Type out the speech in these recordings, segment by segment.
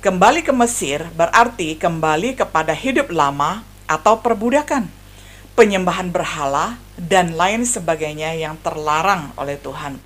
Kembali ke Mesir berarti kembali kepada hidup lama atau perbudakan, penyembahan berhala, dan lain sebagainya yang terlarang oleh Tuhan.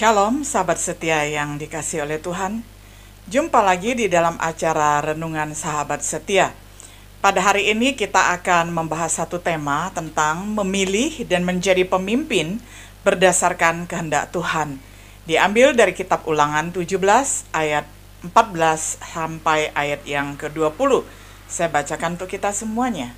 Shalom, sahabat setia yang dikasih oleh Tuhan. Jumpa lagi di dalam acara Renungan Sahabat Setia. Pada hari ini kita akan membahas satu tema tentang memilih dan menjadi pemimpin berdasarkan kehendak Tuhan. Diambil dari kitab Ulangan 17 ayat 14 sampai ayat yang ke-20. Saya bacakan untuk kita semuanya.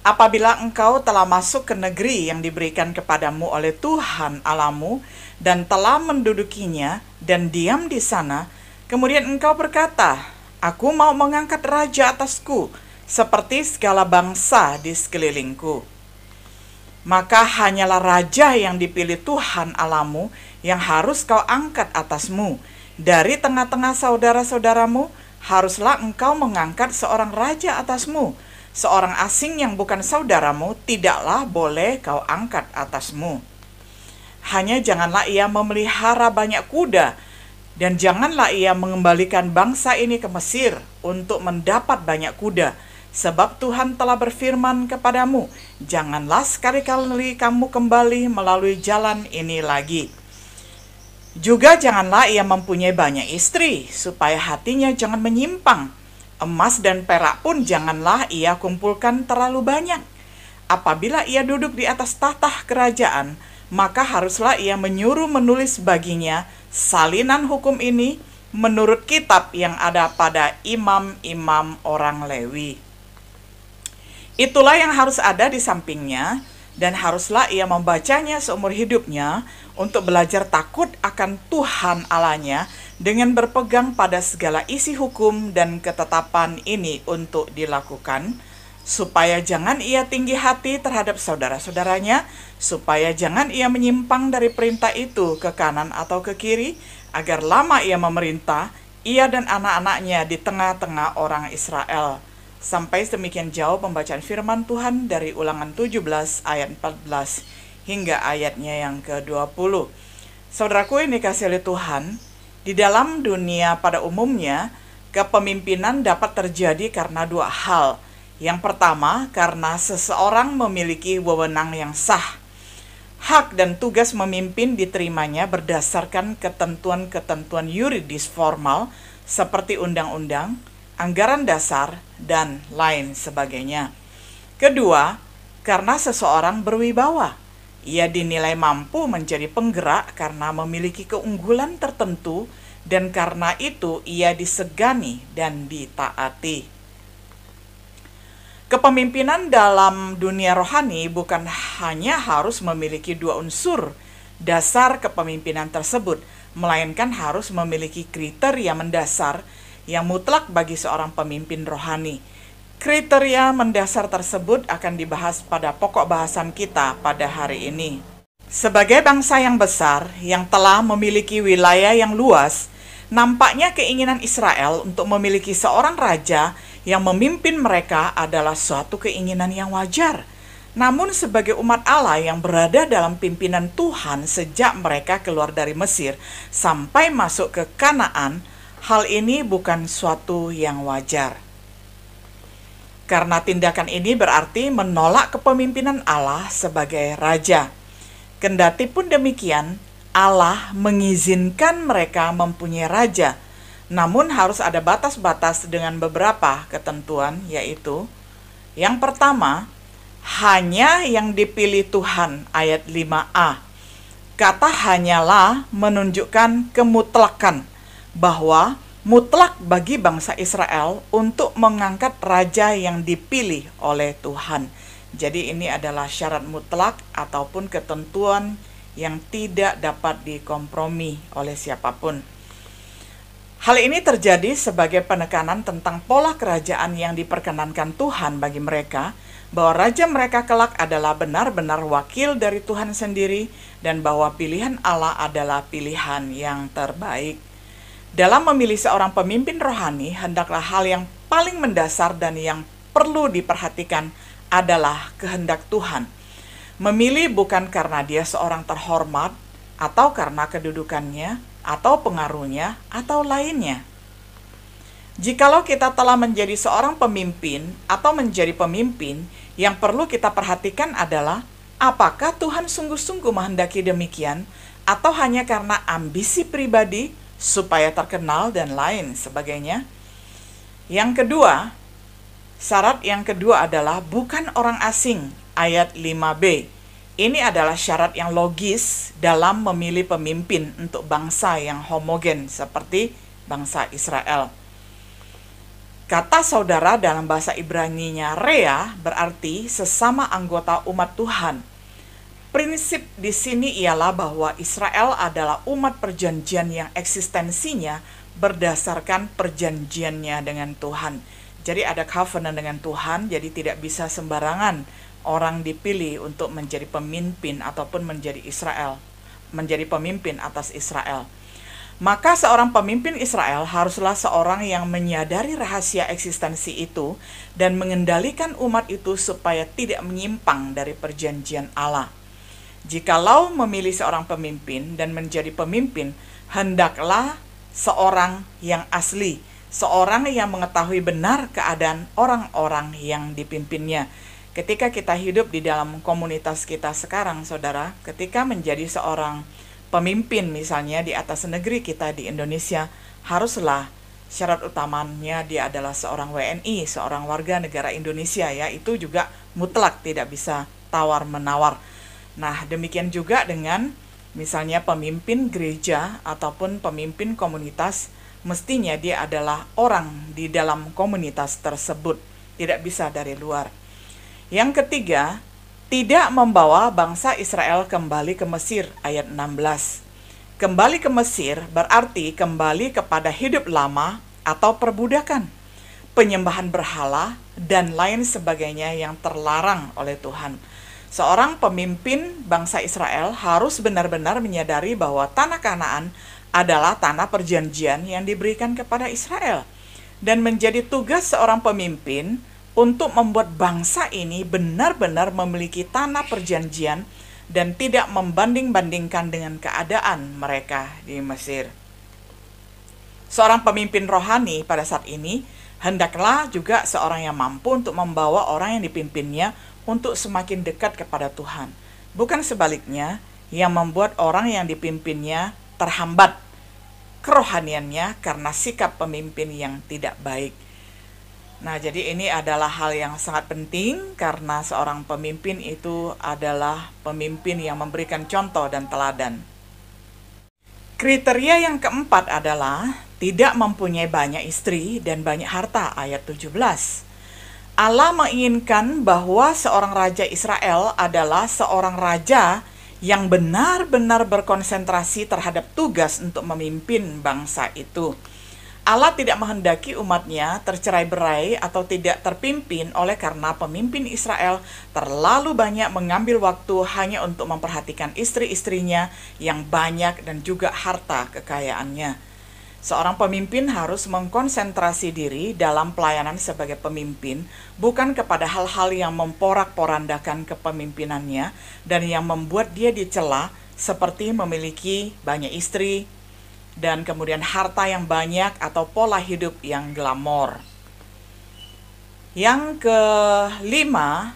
Apabila engkau telah masuk ke negeri yang diberikan kepadamu oleh Tuhan Alamu dan telah mendudukinya dan diam di sana, kemudian engkau berkata, Aku mau mengangkat raja atasku, seperti segala bangsa di sekelilingku. Maka hanyalah raja yang dipilih Tuhan Alamu yang harus kau angkat atasmu. Dari tengah-tengah saudara-saudaramu, haruslah engkau mengangkat seorang raja atasmu.' seorang asing yang bukan saudaramu tidaklah boleh kau angkat atasmu. Hanya janganlah ia memelihara banyak kuda, dan janganlah ia mengembalikan bangsa ini ke Mesir untuk mendapat banyak kuda, sebab Tuhan telah berfirman kepadamu, janganlah sekali-kali kamu kembali melalui jalan ini lagi. Juga janganlah ia mempunyai banyak istri, supaya hatinya jangan menyimpang, Emas dan perak pun janganlah ia kumpulkan terlalu banyak. Apabila ia duduk di atas tahta kerajaan, maka haruslah ia menyuruh menulis baginya salinan hukum ini menurut kitab yang ada pada imam-imam orang Lewi. Itulah yang harus ada di sampingnya, dan haruslah ia membacanya seumur hidupnya untuk belajar takut akan Tuhan Allahnya dengan berpegang pada segala isi hukum dan ketetapan ini untuk dilakukan supaya jangan ia tinggi hati terhadap saudara-saudaranya supaya jangan ia menyimpang dari perintah itu ke kanan atau ke kiri agar lama ia memerintah ia dan anak-anaknya di tengah-tengah orang Israel Sampai sedemikian jauh pembacaan firman Tuhan dari ulangan 17 ayat 14 hingga ayatnya yang ke-20. Saudaraku ini kasih oleh Tuhan, di dalam dunia pada umumnya, kepemimpinan dapat terjadi karena dua hal. Yang pertama, karena seseorang memiliki wewenang yang sah. Hak dan tugas memimpin diterimanya berdasarkan ketentuan-ketentuan yuridis formal seperti undang-undang, anggaran dasar, dan lain sebagainya. Kedua, karena seseorang berwibawa. Ia dinilai mampu menjadi penggerak karena memiliki keunggulan tertentu dan karena itu ia disegani dan ditaati. Kepemimpinan dalam dunia rohani bukan hanya harus memiliki dua unsur dasar kepemimpinan tersebut, melainkan harus memiliki kriteria mendasar yang mutlak bagi seorang pemimpin rohani. Kriteria mendasar tersebut akan dibahas pada pokok bahasan kita pada hari ini. Sebagai bangsa yang besar yang telah memiliki wilayah yang luas, nampaknya keinginan Israel untuk memiliki seorang raja yang memimpin mereka adalah suatu keinginan yang wajar. Namun, sebagai umat Allah yang berada dalam pimpinan Tuhan sejak mereka keluar dari Mesir sampai masuk ke Kanaan, Hal ini bukan suatu yang wajar. Karena tindakan ini berarti menolak kepemimpinan Allah sebagai raja. Kendati pun demikian, Allah mengizinkan mereka mempunyai raja, namun harus ada batas-batas dengan beberapa ketentuan, yaitu yang pertama, hanya yang dipilih Tuhan, ayat 5a. Kata hanyalah menunjukkan kemutlakan – bahwa mutlak bagi bangsa Israel untuk mengangkat raja yang dipilih oleh Tuhan. Jadi ini adalah syarat mutlak ataupun ketentuan yang tidak dapat dikompromi oleh siapapun. Hal ini terjadi sebagai penekanan tentang pola kerajaan yang diperkenankan Tuhan bagi mereka, bahwa raja mereka kelak adalah benar-benar wakil dari Tuhan sendiri, dan bahwa pilihan Allah adalah pilihan yang terbaik. Dalam memilih seorang pemimpin rohani, hendaklah hal yang paling mendasar dan yang perlu diperhatikan adalah kehendak Tuhan. Memilih bukan karena dia seorang terhormat, atau karena kedudukannya, atau pengaruhnya, atau lainnya. Jikalau kita telah menjadi seorang pemimpin atau menjadi pemimpin, yang perlu kita perhatikan adalah apakah Tuhan sungguh-sungguh menghendaki demikian, atau hanya karena ambisi pribadi supaya terkenal dan lain sebagainya. Yang kedua, syarat yang kedua adalah bukan orang asing, ayat 5b. Ini adalah syarat yang logis dalam memilih pemimpin untuk bangsa yang homogen seperti bangsa Israel. Kata saudara dalam bahasa Ibrani-nya rea berarti sesama anggota umat Tuhan Prinsip di sini ialah bahwa Israel adalah umat perjanjian yang eksistensinya berdasarkan perjanjiannya dengan Tuhan. Jadi ada covenant dengan Tuhan, jadi tidak bisa sembarangan orang dipilih untuk menjadi pemimpin ataupun menjadi Israel, menjadi pemimpin atas Israel. Maka seorang pemimpin Israel haruslah seorang yang menyadari rahasia eksistensi itu dan mengendalikan umat itu supaya tidak menyimpang dari perjanjian Allah. Jikalau memilih seorang pemimpin dan menjadi pemimpin, hendaklah seorang yang asli, seorang yang mengetahui benar keadaan orang-orang yang dipimpinnya. Ketika kita hidup di dalam komunitas kita sekarang, saudara, ketika menjadi seorang pemimpin, misalnya di atas negeri kita di Indonesia, haruslah syarat utamanya dia adalah seorang WNI, seorang warga negara Indonesia, ya, itu juga mutlak tidak bisa tawar-menawar Nah, demikian juga dengan misalnya pemimpin gereja ataupun pemimpin komunitas, mestinya dia adalah orang di dalam komunitas tersebut, tidak bisa dari luar. Yang ketiga, tidak membawa bangsa Israel kembali ke Mesir, ayat 16. Kembali ke Mesir berarti kembali kepada hidup lama atau perbudakan, penyembahan berhala, dan lain sebagainya yang terlarang oleh Tuhan. Seorang pemimpin bangsa Israel harus benar-benar menyadari bahwa tanah Kanaan adalah tanah perjanjian yang diberikan kepada Israel dan menjadi tugas seorang pemimpin untuk membuat bangsa ini benar-benar memiliki tanah perjanjian dan tidak membanding-bandingkan dengan keadaan mereka di Mesir. Seorang pemimpin rohani pada saat ini hendaklah juga seorang yang mampu untuk membawa orang yang dipimpinnya untuk semakin dekat kepada Tuhan. Bukan sebaliknya, yang membuat orang yang dipimpinnya terhambat kerohaniannya karena sikap pemimpin yang tidak baik. Nah, jadi ini adalah hal yang sangat penting karena seorang pemimpin itu adalah pemimpin yang memberikan contoh dan teladan. Kriteria yang keempat adalah tidak mempunyai banyak istri dan banyak harta ayat 17. Allah menginginkan bahwa seorang raja Israel adalah seorang raja yang benar-benar berkonsentrasi terhadap tugas untuk memimpin bangsa itu. Allah tidak menghendaki umatnya tercerai berai atau tidak terpimpin oleh karena pemimpin Israel terlalu banyak mengambil waktu hanya untuk memperhatikan istri-istrinya yang banyak dan juga harta kekayaannya. Seorang pemimpin harus mengkonsentrasi diri dalam pelayanan sebagai pemimpin, bukan kepada hal-hal yang memporak-porandakan kepemimpinannya dan yang membuat dia dicela, seperti memiliki banyak istri dan kemudian harta yang banyak atau pola hidup yang glamor. Yang kelima,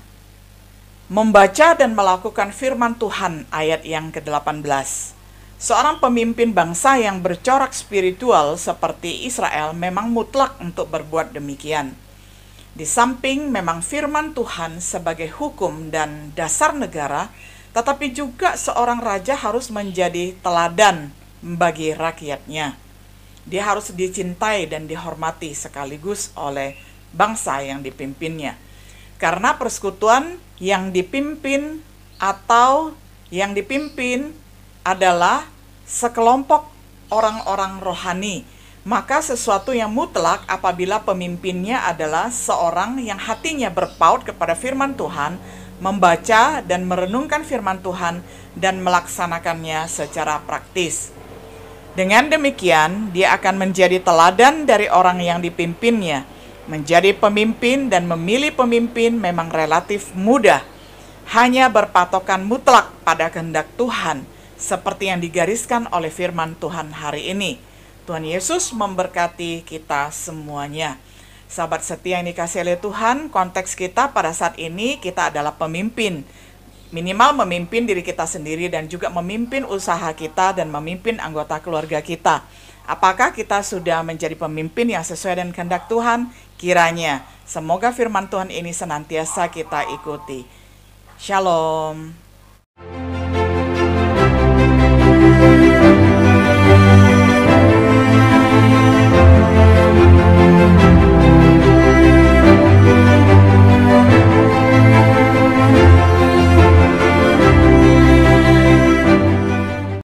membaca dan melakukan firman Tuhan ayat yang ke-18. Seorang pemimpin bangsa yang bercorak spiritual seperti Israel memang mutlak untuk berbuat demikian. Di samping memang firman Tuhan sebagai hukum dan dasar negara, tetapi juga seorang raja harus menjadi teladan bagi rakyatnya. Dia harus dicintai dan dihormati sekaligus oleh bangsa yang dipimpinnya. Karena persekutuan yang dipimpin atau yang dipimpin adalah sekelompok orang-orang rohani. Maka sesuatu yang mutlak apabila pemimpinnya adalah seorang yang hatinya berpaut kepada firman Tuhan, membaca dan merenungkan firman Tuhan dan melaksanakannya secara praktis. Dengan demikian, dia akan menjadi teladan dari orang yang dipimpinnya. Menjadi pemimpin dan memilih pemimpin memang relatif mudah, hanya berpatokan mutlak pada kehendak Tuhan seperti yang digariskan oleh firman Tuhan hari ini. Tuhan Yesus memberkati kita semuanya. Sahabat setia yang dikasih oleh Tuhan, konteks kita pada saat ini kita adalah pemimpin. Minimal memimpin diri kita sendiri dan juga memimpin usaha kita dan memimpin anggota keluarga kita. Apakah kita sudah menjadi pemimpin yang sesuai dengan kehendak Tuhan? Kiranya, semoga firman Tuhan ini senantiasa kita ikuti. Shalom.